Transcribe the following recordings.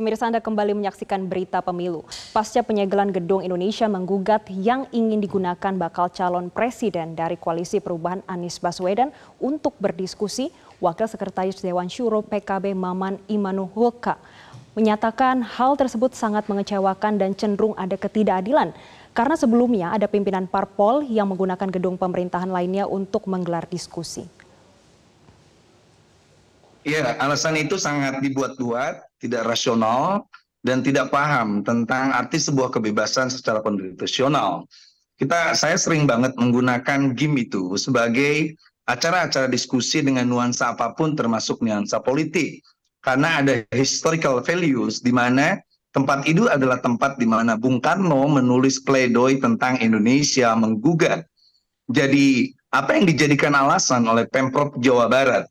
Pemirsa Anda kembali menyaksikan berita pemilu. Pasca penyegelan gedung Indonesia menggugat yang ingin digunakan bakal calon presiden dari Koalisi Perubahan Anies Baswedan untuk berdiskusi, Wakil Sekretaris Dewan Syuro PKB Maman Imanuhulka menyatakan hal tersebut sangat mengecewakan dan cenderung ada ketidakadilan. Karena sebelumnya ada pimpinan parpol yang menggunakan gedung pemerintahan lainnya untuk menggelar diskusi. Ya, alasan itu sangat dibuat-buat tidak rasional, dan tidak paham tentang arti sebuah kebebasan secara konstitusional. Kita, saya sering banget menggunakan game itu sebagai acara-acara diskusi dengan nuansa apapun termasuk nuansa politik. Karena ada historical values di mana tempat itu adalah tempat di mana Bung Karno menulis pledoi tentang Indonesia menggugat. Jadi apa yang dijadikan alasan oleh Pemprov Jawa Barat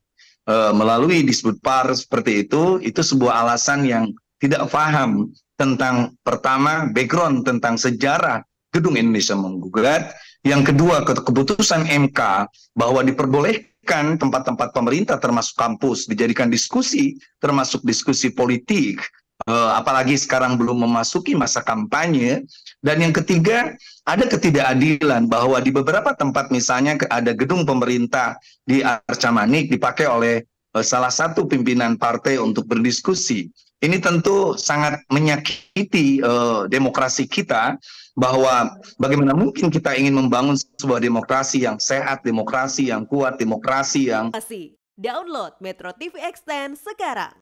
Eh, melalui disebut par seperti itu itu sebuah alasan yang tidak paham tentang pertama background tentang sejarah gedung Indonesia menggugat yang kedua keputusan MK bahwa diperbolehkan tempat-tempat pemerintah termasuk kampus dijadikan diskusi termasuk diskusi politik Eh, apalagi sekarang belum memasuki masa kampanye. Dan yang ketiga, ada ketidakadilan bahwa di beberapa tempat misalnya ada gedung pemerintah di Arca Manik dipakai oleh eh, salah satu pimpinan partai untuk berdiskusi. Ini tentu sangat menyakiti uh, demokrasi kita bahwa bagaimana mungkin kita ingin membangun sebuah demokrasi yang sehat, demokrasi yang kuat, demokrasi yang Download Metro TV Extend sekarang.